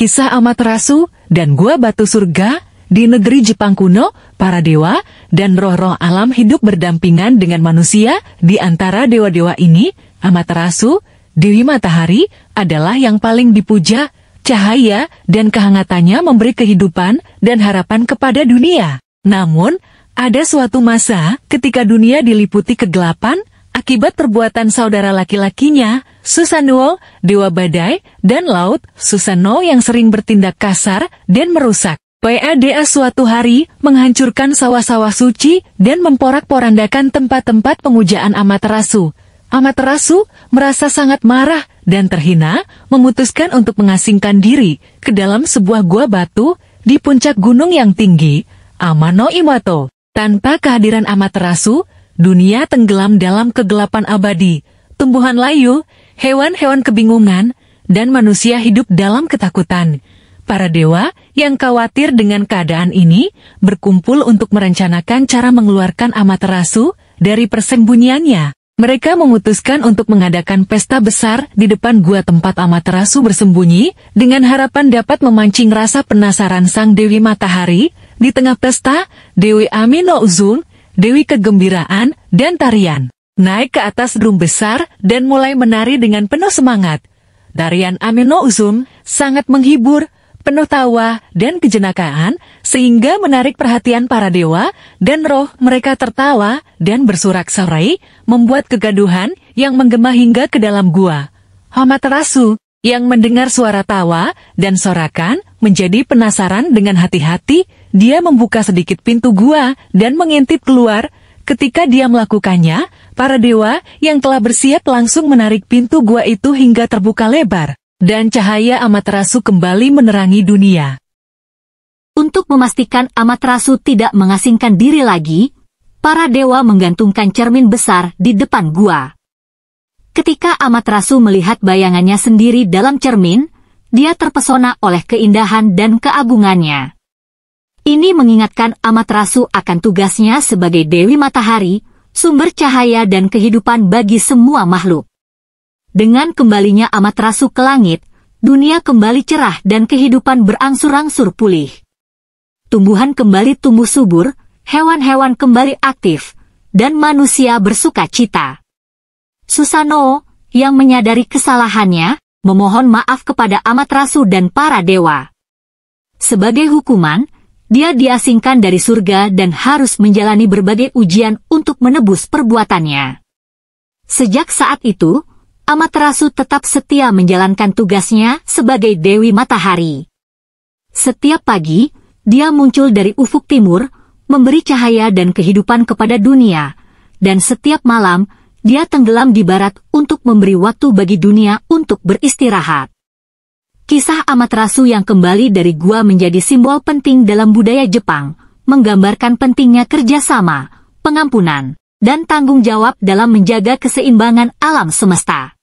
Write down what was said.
kisah Amaterasu dan Gua Batu Surga di negeri Jepang kuno, para dewa dan roh-roh alam hidup berdampingan dengan manusia di antara dewa-dewa ini, Amaterasu, Dewi Matahari, adalah yang paling dipuja, cahaya dan kehangatannya memberi kehidupan dan harapan kepada dunia. Namun, ada suatu masa ketika dunia diliputi kegelapan Akibat perbuatan saudara laki-lakinya, Susanoo, Dewa Badai, dan Laut, Susano yang sering bertindak kasar dan merusak. PADA suatu hari menghancurkan sawah-sawah suci dan memporak-porandakan tempat-tempat pengujaan Amaterasu. Amaterasu merasa sangat marah dan terhina, memutuskan untuk mengasingkan diri ke dalam sebuah gua batu di puncak gunung yang tinggi, Amano Imato. Tanpa kehadiran Amaterasu, Dunia tenggelam dalam kegelapan abadi, tumbuhan layu, hewan-hewan kebingungan, dan manusia hidup dalam ketakutan. Para dewa yang khawatir dengan keadaan ini berkumpul untuk merencanakan cara mengeluarkan Amaterasu dari persembunyiannya. Mereka memutuskan untuk mengadakan pesta besar di depan gua tempat Amaterasu bersembunyi dengan harapan dapat memancing rasa penasaran sang Dewi Matahari. Di tengah pesta, Dewi Amino Uzung Dewi Kegembiraan, dan Tarian. Naik ke atas drum besar dan mulai menari dengan penuh semangat. Tarian Amino Uzum sangat menghibur, penuh tawa dan kejenakaan sehingga menarik perhatian para dewa dan roh mereka tertawa dan bersurak sorai membuat kegaduhan yang menggema hingga ke dalam gua. Hamaterasu yang mendengar suara tawa dan sorakan menjadi penasaran dengan hati-hati dia membuka sedikit pintu gua dan mengintip keluar. Ketika dia melakukannya, para dewa yang telah bersiap langsung menarik pintu gua itu hingga terbuka lebar, dan cahaya Amaterasu kembali menerangi dunia. Untuk memastikan Amaterasu tidak mengasingkan diri lagi, para dewa menggantungkan cermin besar di depan gua. Ketika Amaterasu melihat bayangannya sendiri dalam cermin, dia terpesona oleh keindahan dan keagungannya. Ini mengingatkan Amaterasu akan tugasnya sebagai Dewi Matahari, sumber cahaya dan kehidupan bagi semua makhluk. Dengan kembalinya Amaterasu ke langit, dunia kembali cerah dan kehidupan berangsur-angsur pulih. Tumbuhan kembali tumbuh subur, hewan-hewan kembali aktif, dan manusia bersuka cita. Susano, yang menyadari kesalahannya, memohon maaf kepada Amaterasu dan para dewa. Sebagai hukuman, dia diasingkan dari surga dan harus menjalani berbagai ujian untuk menebus perbuatannya. Sejak saat itu, Amaterasu tetap setia menjalankan tugasnya sebagai Dewi Matahari. Setiap pagi, dia muncul dari ufuk timur, memberi cahaya dan kehidupan kepada dunia, dan setiap malam, dia tenggelam di barat untuk memberi waktu bagi dunia untuk beristirahat. Kisah Amaterasu yang kembali dari gua menjadi simbol penting dalam budaya Jepang, menggambarkan pentingnya kerjasama, pengampunan, dan tanggung jawab dalam menjaga keseimbangan alam semesta.